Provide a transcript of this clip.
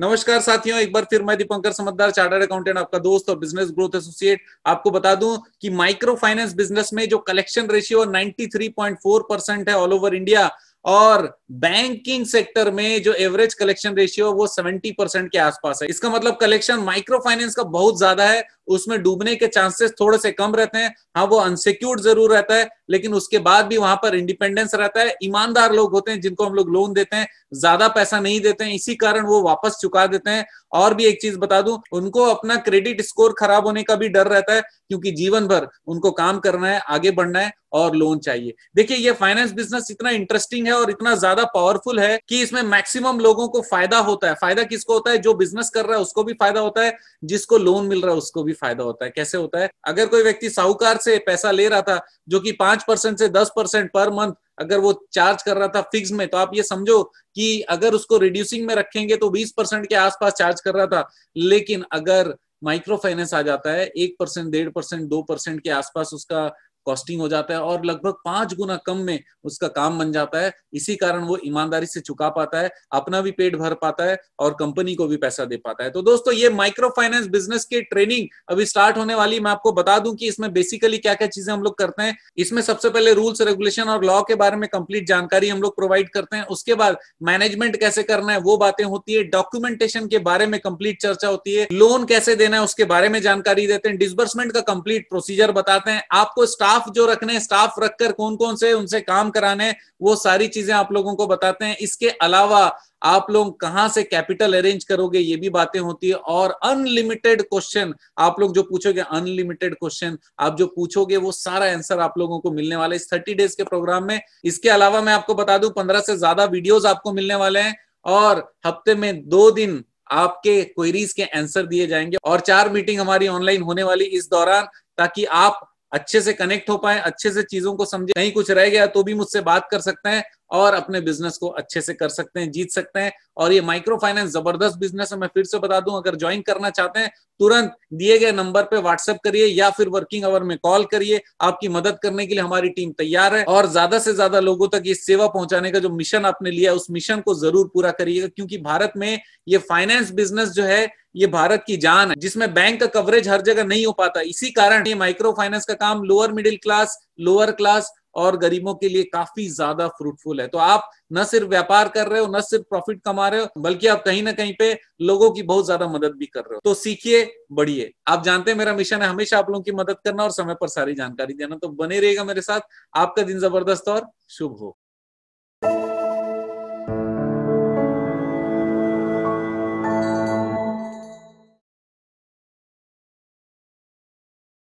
नमस्कार साथियों एक बार फिर मैं दीपंकर समझदार चार्टर्ड अकाउंटेंट आपका दोस्त और बिजनेस ग्रोथ एसोसिएट आपको बता दूं कि माइक्रो फाइनेंस बिजनेस में जो कलेक्शन रेशियो 93.4 परसेंट है ऑल ओवर इंडिया और बैंकिंग सेक्टर में जो एवरेज कलेक्शन रेशियो है वो 70 परसेंट के आसपास है इसका मतलब कलेक्शन माइक्रो फाइनेंस का बहुत ज्यादा है उसमें डूबने के चांसेस थोड़े से कम रहते हैं हाँ वो अनसिक्योर्ड जरूर रहता है लेकिन उसके बाद भी वहां पर इंडिपेंडेंस रहता है ईमानदार लोग होते हैं जिनको हम लोग लोन देते हैं ज्यादा पैसा नहीं देते हैं इसी कारण वो वापस चुका देते हैं और भी एक चीज बता दूं उनको अपना क्रेडिट स्कोर खराब होने का भी डर रहता है क्योंकि जीवन भर उनको काम करना है आगे बढ़ना है और लोन चाहिए देखिए ये फाइनेंस बिजनेस इतना इंटरेस्टिंग है और इतना ज्यादा ज्यादा पावरफुल है कि इसमें मैक्सिमम लोगों को फायदा होता है फायदा किसको होता है जो बिजनेस कर रहा है उसको भी फायदा होता है जिसको लोन मिल रहा है उसको भी फायदा होता है कैसे होता है अगर कोई व्यक्ति साहूकार से पैसा ले रहा था जो कि पांच परसेंट से दस परसेंट पर मंथ अगर वो चार्ज कर रहा था फिक्स में तो आप ये समझो कि अगर उसको रिड्यूसिंग में रखेंगे तो बीस परसेंट के आसपास चार्ज कर रहा था लेकिन अगर माइक्रो फाइनेंस आ जाता है एक परसेंट डेढ़ परसेंट दो परसेंट के आसपास उसका कॉस्टिंग हो जाता है और लगभग पांच गुना कम में उसका काम बन जाता है इसी कारण वो ईमानदारी से चुका पाता है अपना भी पेट भर पाता है और कंपनी को भी पैसा दे पाता है तो दोस्तों ये माइक्रो फाइनेंस बिजनेस की ट्रेनिंग अभी स्टार्ट होने वाली मैं आपको बता दूं कि इसमें बेसिकली क्या क्या चीजें हम लोग करते हैं इसमें सबसे पहले रूल्स रेगुलेशन और लॉ के बारे में कंप्लीट जानकारी हम लोग प्रोवाइड करते हैं उसके बाद मैनेजमेंट कैसे करना है वो बातें होती है डॉक्यूमेंटेशन के बारे में कंप्लीट चर्चा होती है लोन कैसे देना है उसके बारे में जानकारी देते हैं डिसबर्समेंट का कंप्लीट प्रोसीजर बताते हैं आपको स्टाफ स्टाफ जो रखने स्टाफ रखकर कौन कौन से उनसे काम कराने वो सारी चीजें आप लोगों को बताते हैं इसके अलावा आप लोग कहाँ से कैपिटल अरेंज करोगे ये भी बातें होती है और अनलिमिटेड क्वेश्चन आप लोग जो पूछोगे अनलिमिटेड क्वेश्चन आप जो पूछोगे वो सारा आंसर आप लोगों को मिलने वाला है इस थर्टी डेज के प्रोग्राम में इसके अलावा मैं आपको बता दू पंद्रह से ज्यादा वीडियोज आपको मिलने वाले हैं और हफ्ते में दो दिन आपके क्वेरीज के आंसर दिए जाएंगे और चार मीटिंग हमारी ऑनलाइन होने वाली इस दौरान ताकि आप अच्छे से कनेक्ट हो पाए अच्छे से चीजों को समझे कहीं कुछ रह गया तो भी मुझसे बात कर सकते हैं और अपने बिजनेस को अच्छे से कर सकते हैं जीत सकते हैं और ये माइक्रो फाइनेंस जबरदस्त बिजनेस है मैं फिर से बता दूं अगर ज्वाइन करना चाहते हैं तुरंत दिए गए नंबर पे व्हाट्सएप करिए या फिर वर्किंग आवर में कॉल करिए आपकी मदद करने के लिए हमारी टीम तैयार है और ज्यादा से ज्यादा लोगों तक ये सेवा पहुंचाने का जो मिशन आपने लिया उस मिशन को जरूर पूरा करिएगा क्योंकि भारत में ये फाइनेंस बिजनेस जो है ये भारत की जान है जिसमें बैंक का कवरेज हर जगह नहीं हो पाता इसी कारण ये माइक्रो फाइनेंस का काम lower middle class lower class और गरीबों के लिए काफी ज्यादा फ्रूटफुल है तो आप न सिर्फ व्यापार कर रहे हो न सिर्फ प्रॉफिट कमा रहे हो बल्कि आप कहीं ना कहीं पे लोगों की बहुत ज्यादा मदद भी कर रहे हो तो सीखिए बढ़िए आप जानते हैं मेरा मिशन है हमेशा आप लोगों की मदद करना और समय पर सारी जानकारी देना तो बने रहेगा मेरे साथ आपका दिन जबरदस्त और शुभ हो